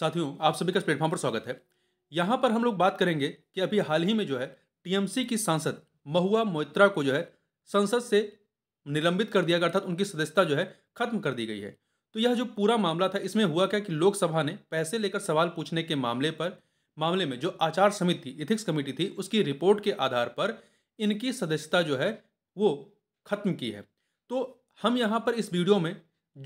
साथियों आप सभी का प्लेटफॉर्म पर स्वागत है यहाँ पर हम लोग बात करेंगे कि अभी हाल ही में जो है टीएमसी की सांसद महुआ मोइत्रा को जो है संसद से निलंबित कर दिया गया अर्थात उनकी सदस्यता जो है खत्म कर दी गई है तो यह जो पूरा मामला था इसमें हुआ क्या कि लोकसभा ने पैसे लेकर सवाल पूछने के मामले पर मामले में जो आचार समिति थी इथिक्स कमेटी थी उसकी रिपोर्ट के आधार पर इनकी सदस्यता जो है वो खत्म की है तो हम यहाँ पर इस वीडियो में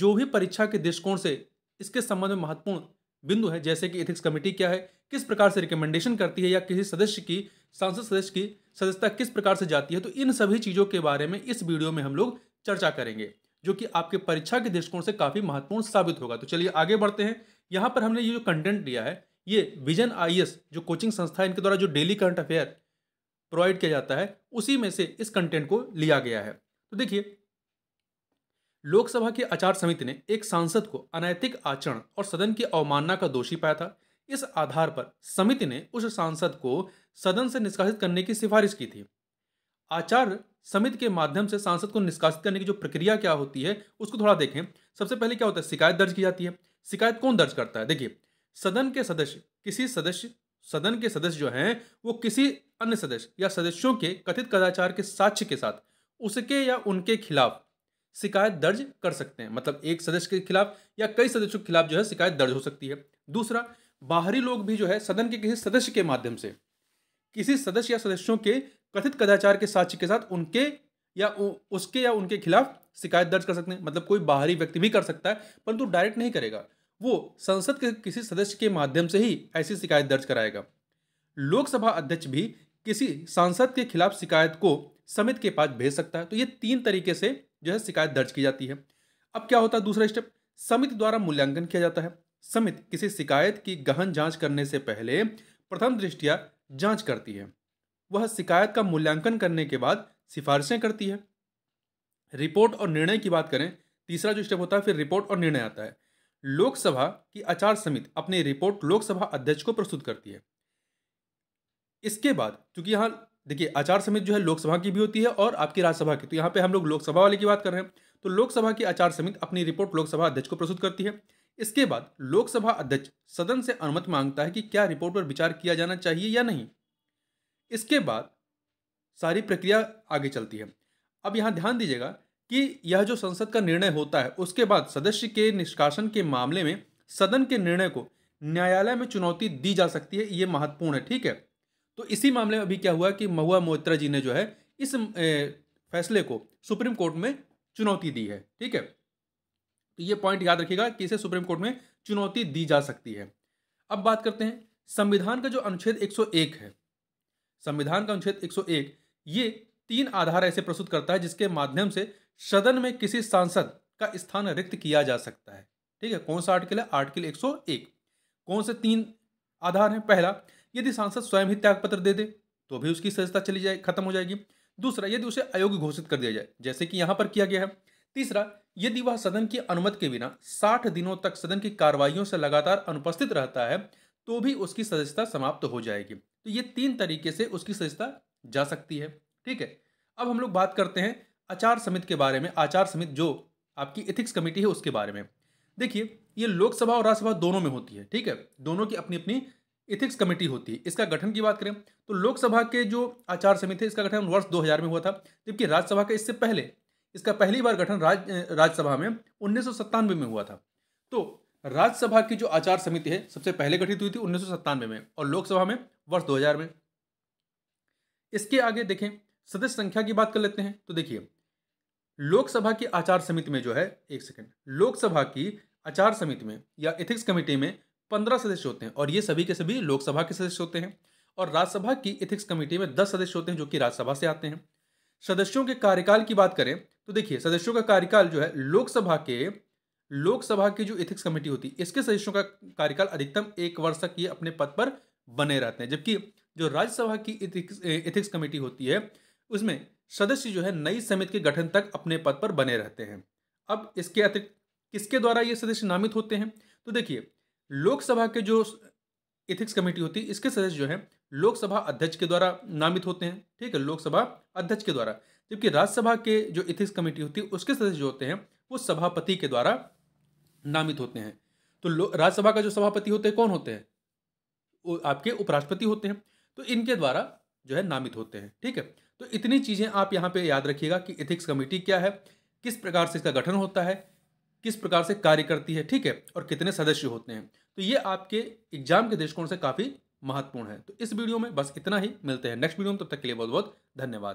जो भी परीक्षा के दृष्टिकोण से इसके संबंध में महत्वपूर्ण बिंदु है जैसे कि एथिक्स कमेटी क्या है किस प्रकार से रिकमेंडेशन करती है या किसी सदस्य की सांसद सदस्य की सदस्यता किस प्रकार से जाती है तो इन सभी चीज़ों के बारे में इस वीडियो में हम लोग चर्चा करेंगे जो कि आपके परीक्षा के दृष्टिकोण से काफ़ी महत्वपूर्ण साबित होगा तो चलिए आगे बढ़ते हैं यहाँ पर हमने ये जो कंटेंट दिया है ये विजन आई जो कोचिंग संस्था है इनके द्वारा जो डेली करंट अफेयर प्रोवाइड किया जाता है उसी में से इस कंटेंट को लिया गया है तो देखिए लोकसभा की आचार समिति ने एक सांसद को अनैतिक आचरण और सदन की अवमानना का दोषी पाया था इस आधार पर समिति ने उस सांसद को सदन से निष्कासित करने की सिफारिश की थी आचार समिति के माध्यम से सांसद को निष्कासित करने की जो प्रक्रिया क्या होती है उसको थोड़ा देखें सबसे पहले क्या होता है शिकायत दर्ज की जाती है शिकायत कौन दर्ज करता है देखिए सदन के सदस्य किसी सदस्य सदन के सदस्य जो हैं वो किसी अन्य सदस्य या सदस्यों के कथित कदाचार के साक्ष्य के साथ उसके या उनके खिलाफ शिकायत दर्ज कर सकते हैं मतलब एक सदस्य के खिलाफ या कई सदस्यों के खिलाफ जो है शिकायत दर्ज हो सकती है दूसरा बाहरी लोग भी जो है सदन के किसी सदस्य के माध्यम से किसी सदस्य या सदस्यों के कथित कदाचार के साक्ष्य के साथ उनके या उसके या उनके खिलाफ शिकायत दर्ज कर सकते हैं मतलब कोई बाहरी व्यक्ति भी कर सकता है परंतु तो डायरेक्ट नहीं करेगा वो संसद के किसी सदस्य के माध्यम से ही ऐसी शिकायत दर्ज कराएगा लोकसभा अध्यक्ष भी किसी सांसद के खिलाफ शिकायत को समिति के पास भेज सकता है तो ये तीन तरीके से जो है शिकायत दर्ज की जाती है अब क्या होता है दूसरा स्टेप समिति द्वारा मूल्यांकन किया जाता है समिति किसी शिकायत की गहन जांच करने से पहले प्रथम दृष्टिया जांच करती है वह शिकायत का मूल्यांकन करने के बाद सिफारिशें करती है रिपोर्ट और निर्णय की बात करें तीसरा जो स्टेप होता है फिर रिपोर्ट और निर्णय आता है लोकसभा की आचार समिति अपनी रिपोर्ट लोकसभा अध्यक्ष को प्रस्तुत करती है इसके बाद चूंकि यहाँ देखिए आचार समिति जो है लोकसभा की भी होती है और आपकी राज्यसभा की तो यहाँ पे हम लोग लोकसभा वाले की बात कर रहे हैं तो लोकसभा की आचार समिति अपनी रिपोर्ट लोकसभा अध्यक्ष को प्रस्तुत करती है इसके बाद लोकसभा अध्यक्ष सदन से अनुमति मांगता है कि क्या रिपोर्ट पर विचार किया जाना चाहिए या नहीं इसके बाद सारी प्रक्रिया आगे चलती है अब यहाँ ध्यान दीजिएगा कि यह जो संसद का निर्णय होता है उसके बाद सदस्य के निष्कासन के मामले में सदन के निर्णय को न्यायालय में चुनौती दी जा सकती है ये महत्वपूर्ण है ठीक है तो इसी मामले में अभी क्या हुआ कि महुआ मोहित्रा जी ने जो है इस फैसले को सुप्रीम कोर्ट में चुनौती दी है ठीक है तो ये पॉइंट याद रखिएगा कि इसे सुप्रीम कोर्ट में चुनौती दी जा सकती है अब बात करते हैं संविधान का जो अनुच्छेद 101 है संविधान का अनुच्छेद 101 ये तीन आधार ऐसे प्रस्तुत करता है जिसके माध्यम से सदन में किसी सांसद का स्थान रिक्त किया जा सकता है ठीक है कौन सा आर्टिकल है आर्टिकल 101 कौन से तीन आधार हैं पहला यदि सांसद स्वयं ही त्याग पत्र दे दे तो भी उसकी सदस्यता चली जाए खत्म हो जाएगी दूसरा यदि उसे अयोग्य घोषित कर दिया जाए जैसे कि यहाँ पर किया गया है तीसरा यदि वह सदन की अनुमति के बिना साठ दिनों तक सदन की कार्रवाइयों से लगातार अनुपस्थित रहता है तो भी उसकी सदस्यता समाप्त हो जाएगी तो ये तीन तरीके से उसकी सदस्यता जा सकती है ठीक है अब हम लोग बात करते हैं आचार समिति के बारे में आचार समिति जो आपकी एथिक्स कमेटी है उसके बारे में देखिए ये लोकसभा और राज्यसभा दोनों में होती है ठीक है दोनों की अपनी अपनी इथिक्स कमेटी होती है इसका गठन की बात करें तो लोकसभा के जो आचार समिति है इसका गठन वर्ष 2000 में हुआ था जबकि राज्यसभा का इससे पहले इसका पहली बार गठन राज राज्यसभा में उन्नीस में हुआ था तो राज्यसभा की जो आचार समिति है सबसे पहले गठित हुई थी उन्नीस में और लोकसभा में वर्ष 2000 में इसके आगे देखें सदस्य संख्या की बात कर लेते हैं तो देखिए लोकसभा की आचार समिति में जो है एक सेकेंड लोकसभा की आचार समिति में या इथिक्स कमेटी में पंद्रह सदस्य होते हैं और ये सभी के सभी लोकसभा के सदस्य होते हैं और राज्यसभा की इथिक्स कमेटी में दस सदस्य होते हैं जो कि राज्यसभा से आते हैं सदस्यों के कार्यकाल की बात करें तो देखिए सदस्यों का कार्यकाल जो है लोकसभा के लोकसभा की जो इथिक्स कमेटी होती है इसके सदस्यों का कार्यकाल अधिकतम एक वर्ष तक ये अपने पद पर बने रहते हैं जबकि जो राज्यसभा की इथिक्स इथिक्स कमेटी होती है उसमें सदस्य जो है नई समिति के गठन तक अपने पद पर बने रहते हैं अब इसके अतिरिक्त किसके द्वारा ये सदस्य नामित होते हैं तो देखिए लोकसभा के जो इथिक्स कमेटी होती है इसके सदस्य जो है लोकसभा अध्यक्ष के द्वारा नामित होते हैं ठीक है लोकसभा अध्यक्ष के द्वारा जबकि राज्यसभा के जो इथिक्स कमेटी होती है उसके सदस्य जो होते हैं वो सभापति के द्वारा नामित होते हैं तो राज्यसभा का जो सभापति होते हैं कौन होते हैं आपके उपराष्ट्रपति होते हैं तो इनके द्वारा जो है नामित होते हैं ठीक है तो इतनी चीज़ें आप यहाँ पे याद रखिएगा कि इथिक्स कमेटी क्या है किस प्रकार से इसका गठन होता है किस प्रकार से कार्य करती है ठीक है और कितने सदस्य होते हैं तो ये आपके एग्जाम के दृष्टिकोण से काफ़ी महत्वपूर्ण है तो इस वीडियो में बस इतना ही मिलते हैं नेक्स्ट वीडियो में तब तक के लिए बहुत बहुत धन्यवाद